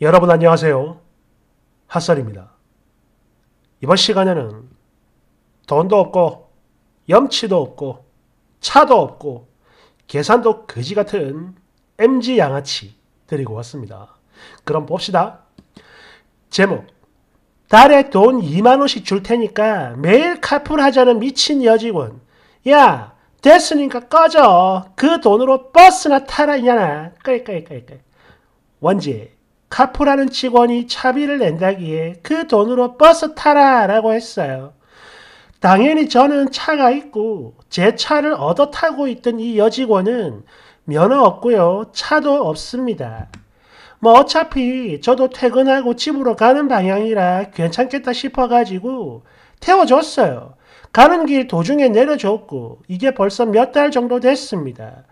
여러분 안녕하세요. 핫설입니다. 이번 시간에는 돈도 없고 염치도 없고 차도 없고 계산도 거지 같은 MG 양아치 데리고 왔습니다. 그럼 봅시다. 제목 달에 돈 2만원씩 줄 테니까 매일 카풀하자는 미친 여직원 야 됐으니까 꺼져 그 돈으로 버스나 타라 이냐나 끌끌끌끌 원제 카푸라는 직원이 차비를 낸다기에 그 돈으로 버스 타라 라고 했어요. 당연히 저는 차가 있고 제 차를 얻어 타고 있던 이 여직원은 면허 없고요. 차도 없습니다. 뭐 어차피 저도 퇴근하고 집으로 가는 방향이라 괜찮겠다 싶어가지고 태워줬어요. 가는 길 도중에 내려줬고 이게 벌써 몇 달 정도 됐습니다.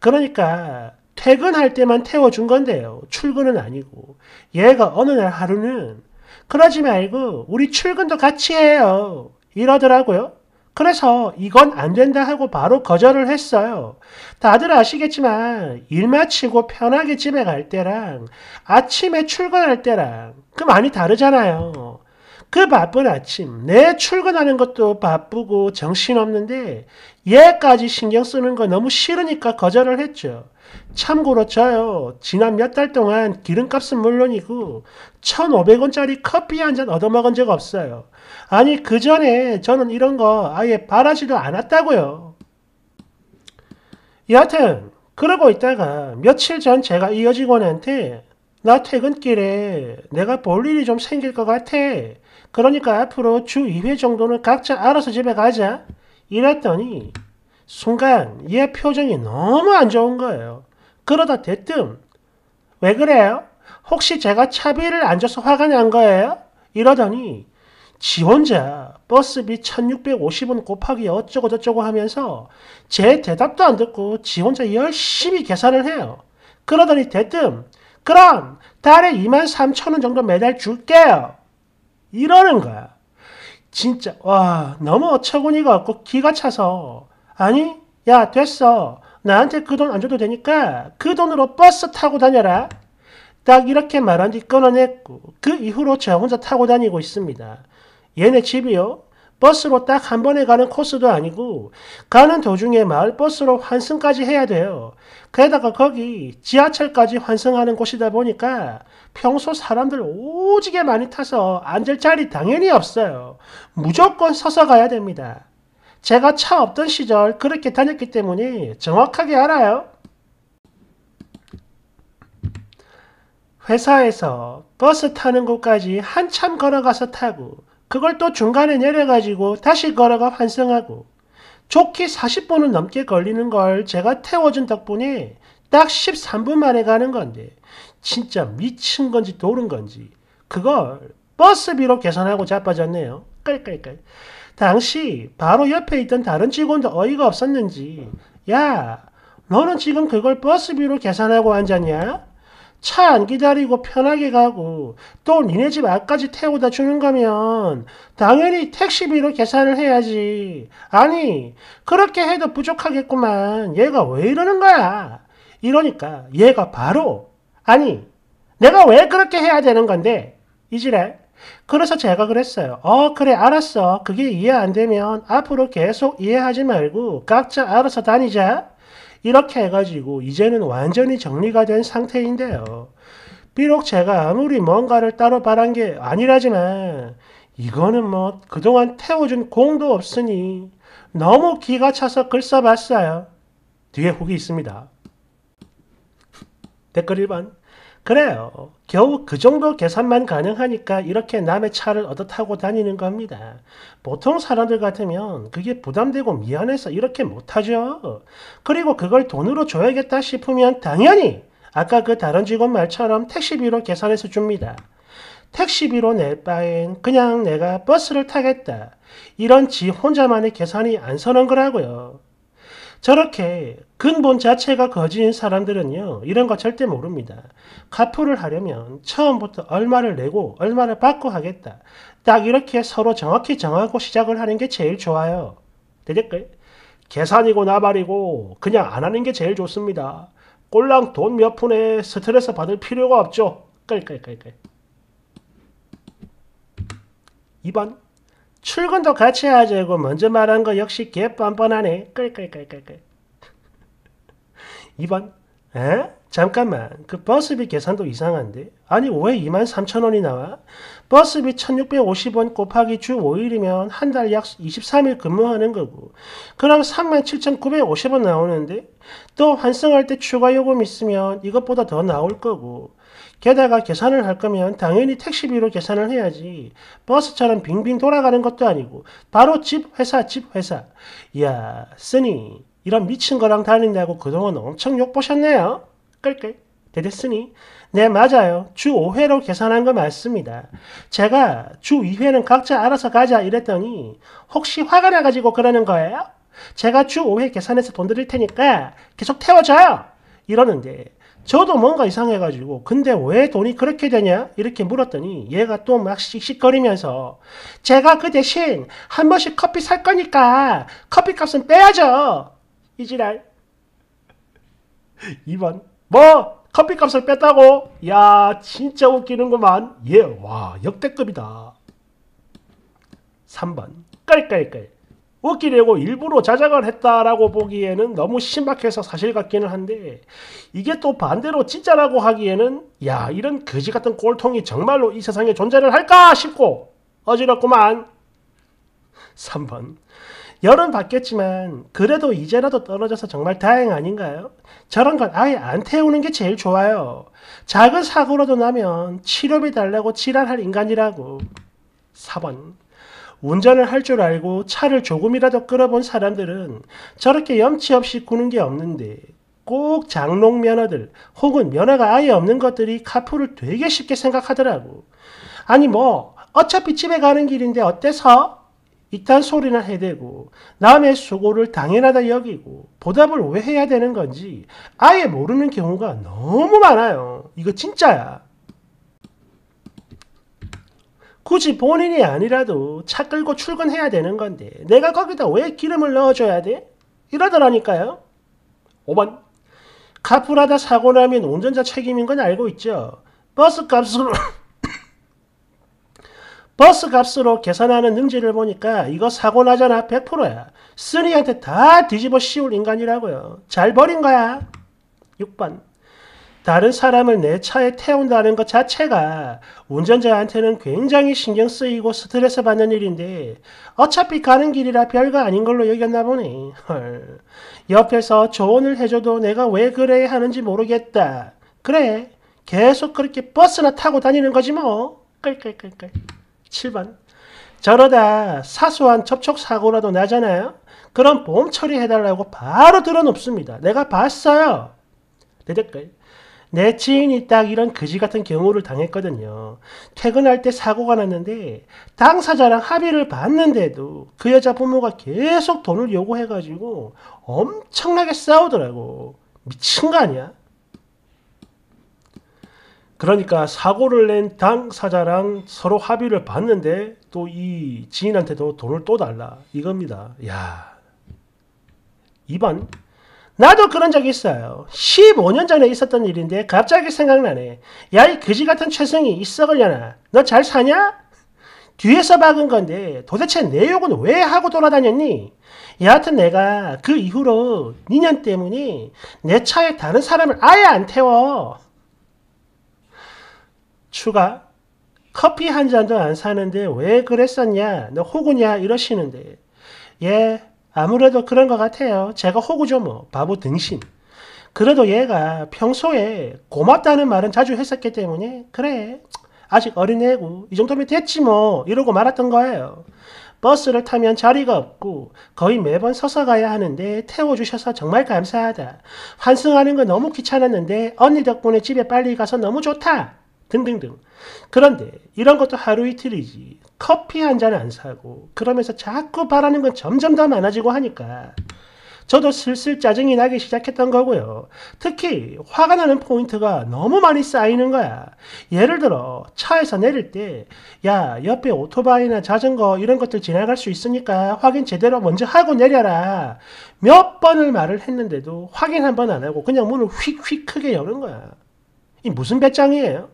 그러니까 퇴근할 때만 태워준 건데요. 출근은 아니고. 얘가 어느 날 하루는 그러지 말고 우리 출근도 같이 해요. 이러더라고요. 그래서 이건 안 된다 하고 바로 거절을 했어요. 다들 아시겠지만 일 마치고 편하게 집에 갈 때랑 아침에 출근할 때랑 그 많이 다르잖아요. 그 바쁜 아침 내 출근하는 것도 바쁘고 정신없는데 얘까지 신경 쓰는 거 너무 싫으니까 거절을 했죠. 참고로 저요. 그렇죠. 지난 몇 달 동안 기름값은 물론이고 1,500원짜리 커피 한 잔 얻어먹은 적 없어요. 아니 그 전에 저는 이런 거 아예 바라지도 않았다고요. 여하튼 그러고 있다가 며칠 전 제가 이 여직원한테 나 퇴근길에 내가 볼 일이 좀 생길 것 같아. 그러니까 앞으로 주 2회 정도는 각자 알아서 집에 가자. 이랬더니 순간 얘 표정이 너무 안 좋은 거예요. 그러다 대뜸 왜 그래요? 혹시 제가 차비를 안 줘서 화가 난 거예요? 이러더니 지 혼자 버스비 1650원 곱하기 어쩌고저쩌고 하면서 제 대답도 안 듣고 지 혼자 열심히 계산을 해요. 그러더니 대뜸 그럼 달에 23,000원 정도 매달 줄게요. 이러는 거야. 진짜 와 너무 어처구니가 없고 기가 차서 아니, 야, 됐어. 나한테 그 돈 안 줘도 되니까 그 돈으로 버스 타고 다녀라. 딱 이렇게 말한 뒤 끊어냈고 그 이후로 저 혼자 타고 다니고 있습니다. 얘네 집이요. 버스로 딱 한 번에 가는 코스도 아니고 가는 도중에 마을 버스로 환승까지 해야 돼요. 게다가 거기 지하철까지 환승하는 곳이다 보니까 평소 사람들 오지게 많이 타서 앉을 자리 당연히 없어요. 무조건 서서 가야 됩니다. 제가 차 없던 시절 그렇게 다녔기 때문에 정확하게 알아요. 회사에서 버스 타는 곳까지 한참 걸어가서 타고 그걸 또 중간에 내려가지고 다시 걸어가 환승하고 좋게 40분은 넘게 걸리는 걸 제가 태워준 덕분에 딱 13분 만에 가는 건데 진짜 미친 건지 도른 건지 그걸 버스비로 계산하고 자빠졌네요. 깔깔깔. 당시 바로 옆에 있던 다른 직원도 어이가 없었는지 야 너는 지금 그걸 버스비로 계산하고 앉았냐? 차 안 기다리고 편하게 가고 또 니네 집 앞까지 태우다 주는 거면 당연히 택시비로 계산을 해야지. 아니 그렇게 해도 부족하겠구만. 얘가 왜 이러는 거야? 이러니까 얘가 바로 아니 내가 왜 그렇게 해야 되는 건데 이지랄 그래서 제가 그랬어요. 어 그래 알았어. 그게 이해 안 되면 앞으로 계속 이해하지 말고 각자 알아서 다니자. 이렇게 해가지고 이제는 완전히 정리가 된 상태인데요. 비록 제가 아무리 뭔가를 따로 바란 게 아니라지만 이거는 뭐 그동안 태워준 공도 없으니 너무 기가 차서 글 써봤어요. 뒤에 후기 있습니다. 댓글 1번 그래요. 겨우 그 정도 계산만 가능하니까 이렇게 남의 차를 얻어 타고 다니는 겁니다. 보통 사람들 같으면 그게 부담되고 미안해서 이렇게 못하죠. 그리고 그걸 돈으로 줘야겠다 싶으면 당연히 아까 그 다른 직원 말처럼 택시비로 계산해서 줍니다. 택시비로 낼 바엔 그냥 내가 버스를 타겠다. 이런 지 혼자만의 계산이 안 서는 거라고요. 저렇게 근본 자체가 거지인 사람들은요. 이런 거 절대 모릅니다. 카풀을 하려면 처음부터 얼마를 내고 얼마를 받고 하겠다. 딱 이렇게 서로 정확히 정하고 시작을 하는 게 제일 좋아요. 되겠까요? 계산이고 나발이고 그냥 안 하는 게 제일 좋습니다. 꼴랑 돈 몇 푼에 스트레스 받을 필요가 없죠. 깔깔깔깔. 2번 출근도 같이 해야지 하자고 먼저 말한 거 역시 개뻔뻔하네. 끌끌끌끌끌. 2번. 에? 잠깐만 그 버스비 계산도 이상한데 아니 왜 23,000원이 나와? 버스비 1,650원 곱하기 주 5일이면 한 달 약 23일 근무하는 거고 그럼 37,950원 나오는데 또 환승할 때 추가 요금 있으면 이것보다 더 나올 거고 게다가 계산을 할 거면 당연히 택시비로 계산을 해야지 버스처럼 빙빙 돌아가는 것도 아니고 바로 집 회사 집 회사 야 쓰니 이런 미친 거랑 다닌다고 그동안 엄청 욕보셨네요. 끌끌 되됐으니 네 맞아요. 주 5회로 계산한 거 맞습니다. 제가 주 2회는 각자 알아서 가자 이랬더니 혹시 화가 나가지고 그러는 거예요? 제가 주 5회 계산해서 돈 드릴 테니까 계속 태워줘요. 이러는데 저도 뭔가 이상해가지고 근데 왜 돈이 그렇게 되냐 이렇게 물었더니 얘가 또 막 씩씩거리면서 제가 그 대신 한 번씩 커피 살 거니까 커피값은 빼야죠. 이지랄 2번 뭐 커피값을 뺐다고? 야 진짜 웃기는구만. 예, 와 역대급이다. 3번 깔깔깔 웃기려고 일부러 자작을 했다라고 보기에는 너무 신박해서 사실 같기는 한데 이게 또 반대로 진짜라고 하기에는 야 이런 거지 같은 꼴통이 정말로 이 세상에 존재를 할까 싶고 어지럽구만 3번 열은 받겠지만 그래도 이제라도 떨어져서 정말 다행 아닌가요? 저런 건 아예 안 태우는 게 제일 좋아요. 작은 사고라도 나면 치료비 달라고 지랄할 인간이라고. 4번. 운전을 할 줄 알고 차를 조금이라도 끌어본 사람들은 저렇게 염치 없이 구는 게 없는데 꼭 장롱 면허들 혹은 면허가 아예 없는 것들이 카풀을 되게 쉽게 생각하더라고. 아니 뭐 어차피 집에 가는 길인데 어때서? 이딴 소리나 해대고 남의 수고를 당연하다 여기고 보답을 왜 해야 되는 건지 아예 모르는 경우가 너무 많아요. 이거 진짜야. 굳이 본인이 아니라도 차 끌고 출근해야 되는 건데 내가 거기다 왜 기름을 넣어줘야 돼? 이러더라니까요. 5번 카풀하다 사고 나면 운전자 책임인 건 알고 있죠. 버스값으로 버스 값으로 계산하는 능지를 보니까 이거 사고 나잖아 100%야. 쓰리한테다 뒤집어 씌울 인간이라고요. 잘 버린 거야. 6번. 다른 사람을 내 차에 태운다는 것 자체가 운전자한테는 굉장히 신경 쓰이고 스트레스 받는 일인데 어차피 가는 길이라 별거 아닌 걸로 여겼나 보네. 헐. 옆에서 조언을 해줘도 내가 왜그래 하는지 모르겠다. 그래. 계속 그렇게 버스나 타고 다니는 거지 뭐. 끌끌끌끌. 7번. 저러다 사소한 접촉사고라도 나잖아요. 그럼 보험 처리해달라고 바로 들어눕습니다. 내가 봤어요. 내 댓글. 내 지인이 딱 이런 그지 같은 경우를 당했거든요. 퇴근할 때 사고가 났는데 당사자랑 합의를 봤는데도 그 여자 부모가 계속 돈을 요구해가지고 엄청나게 싸우더라고. 미친 거 아니야? 그러니까 사고를 낸 당사자랑 서로 합의를 봤는데 또 이 지인한테도 돈을 또 달라 이겁니다. 야 2번 나도 그런 적이 있어요. 15년 전에 있었던 일인데 갑자기 생각나네. 야이 그지 같은 최승이 있어걸려나너 잘 사냐? 뒤에서 박은 건데 도대체 내 욕은 왜 하고 돌아다녔니? 여하튼 내가 그 이후로 니년 때문에 내 차에 다른 사람을 아예 안 태워. 추가 커피 한 잔도 안 사는데 왜 그랬었냐? 너 호구냐? 이러시는데 예 아무래도 그런 것 같아요. 제가 호구죠 뭐 바보 등신. 그래도 얘가 평소에 고맙다는 말은 자주 했었기 때문에 그래 아직 어린애고 이 정도면 됐지 뭐 이러고 말았던 거예요. 버스를 타면 자리가 없고 거의 매번 서서 가야 하는데 태워주셔서 정말 감사하다. 환승하는 거 너무 귀찮았는데 언니 덕분에 집에 빨리 가서 너무 좋다. 등등등 그런데 이런 것도 하루 이틀이지 커피 한 잔 안 사고 그러면서 자꾸 바라는 건 점점 더 많아지고 하니까 저도 슬슬 짜증이 나기 시작했던 거고요. 특히 화가 나는 포인트가 너무 많이 쌓이는 거야. 예를 들어 차에서 내릴 때야 옆에 오토바이나 자전거 이런 것들 지나갈 수 있으니까 확인 제대로 먼저 하고 내려라. 몇 번을 말을 했는데도 확인 한 번 안 하고 그냥 문을 휙휙 크게 여는 거야. 이 무슨 배짱이에요?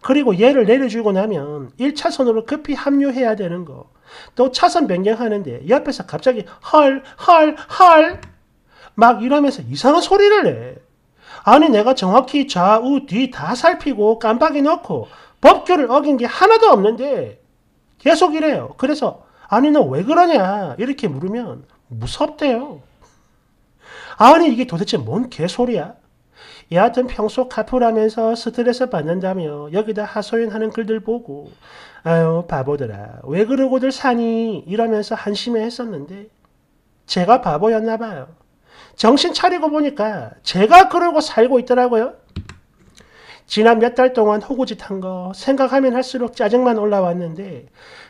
그리고 얘를 내려주고 나면 1차선으로 급히 합류해야 되는 거. 또 차선 변경하는데 옆에서 갑자기 헐, 헐, 헐! 막 이러면서 이상한 소리를 내. 아니 내가 정확히 좌우 뒤 다 살피고 깜빡이 넣고 법규를 어긴 게 하나도 없는데 계속 이래요. 그래서 아니 너 왜 그러냐 이렇게 물으면 무섭대요. 아니 이게 도대체 뭔 개소리야? 여하튼 평소 카풀하면서 스트레스 받는다며 여기다 하소연하는 글들 보고 아유 바보들아 왜 그러고들 사니 이러면서 한심해 했었는데 제가 바보였나 봐요. 정신 차리고 보니까 제가 그러고 살고 있더라고요. 지난 몇 달 동안 호구짓 한거 생각하면 할수록 짜증만 올라왔는데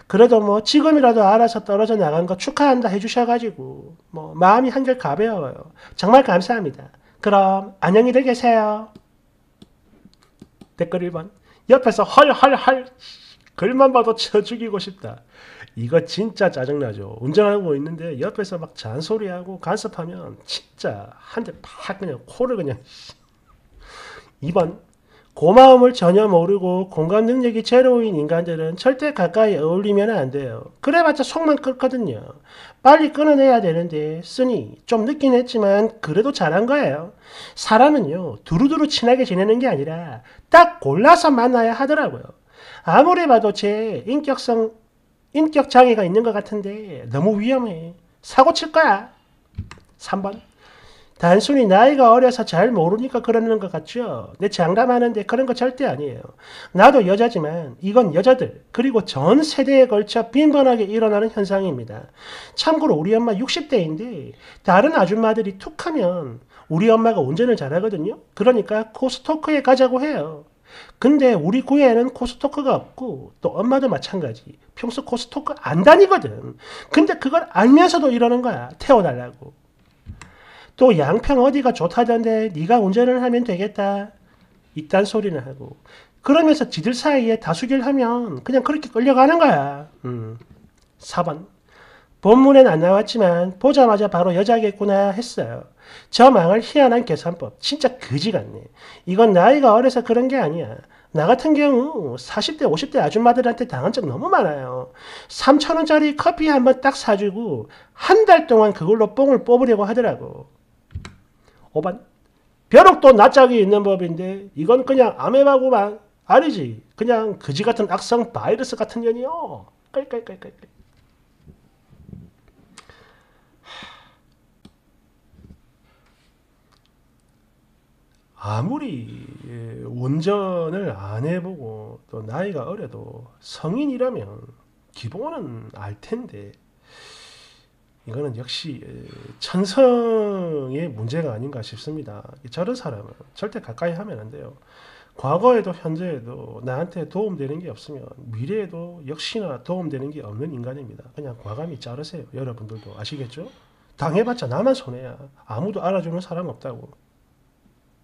그래도 뭐 지금이라도 알아서 떨어져 나간 거 축하한다 해주셔가지고 뭐 마음이 한결 가벼워요. 정말 감사합니다. 그럼 안녕히들 계세요. 댓글 1번 옆에서 헐 헐 헐 글만 봐도 쳐 죽이고 싶다. 이거 진짜 짜증나죠. 운전하고 있는데 옆에서 막 잔소리하고 간섭하면 진짜 한 대 팍 그냥 코를 그냥 2번 고마움을 전혀 모르고 공감 능력이 제로인 인간들은 절대 가까이 어울리면 안 돼요. 그래봤자 속만 끓거든요. 빨리 끊어내야 되는데 쓰니 좀 늦긴 했지만 그래도 잘한 거예요. 사람은요 두루두루 친하게 지내는 게 아니라 딱 골라서 만나야 하더라고요. 아무리 봐도 제 인격성 인격 장애가 있는 것 같은데 너무 위험해. 사고 칠 거야. 3번 단순히 나이가 어려서 잘 모르니까 그러는 것 같죠. 내 장담하는데 그런 거 절대 아니에요. 나도 여자지만 이건 여자들 그리고 전 세대에 걸쳐 빈번하게 일어나는 현상입니다. 참고로 우리 엄마 60대인데 다른 아줌마들이 툭하면 우리 엄마가 운전을 잘하거든요. 그러니까 코스토크에 가자고 해요. 근데 우리 구에는 코스토크가 없고 또 엄마도 마찬가지 평소 코스토크 안 다니거든 근데 그걸 알면서도 이러는 거야 태워달라고 또 양평 어디가 좋다던데 네가 운전을 하면 되겠다. 이딴 소리는 하고 그러면서 지들 사이에 다수결 하면 그냥 그렇게 끌려가는 거야. 음. 4번 본문엔 안 나왔지만 보자마자 바로 여자겠구나 했어요. 저 망할 희한한 계산법 진짜 거지 같네. 이건 나이가 어려서 그런 게 아니야. 나 같은 경우 40대 50대 아줌마들한테 당한 적 너무 많아요. 3천원짜리 커피 한 번 딱 사주고 한 달 동안 그걸로 뽕을 뽑으려고 하더라고. 오반 벼룩도 낯짝이 있는 법인데 이건 그냥 아메바구만 아니지 그냥 거지 같은 악성 바이러스 같은 년이요 깔깔깔깔 아무리 예, 운전을 안 해보고 또 나이가 어려도 성인이라면 기본은 알 텐데 이거는 역시 천성의 문제가 아닌가 싶습니다. 저런 사람은 절대 가까이 하면 안 돼요. 과거에도 현재에도 나한테 도움되는 게 없으면 미래에도 역시나 도움되는 게 없는 인간입니다. 그냥 과감히 자르세요. 여러분들도 아시겠죠? 당해봤자 나만 손해야. 아무도 알아주는 사람 없다고.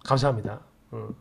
감사합니다. 음.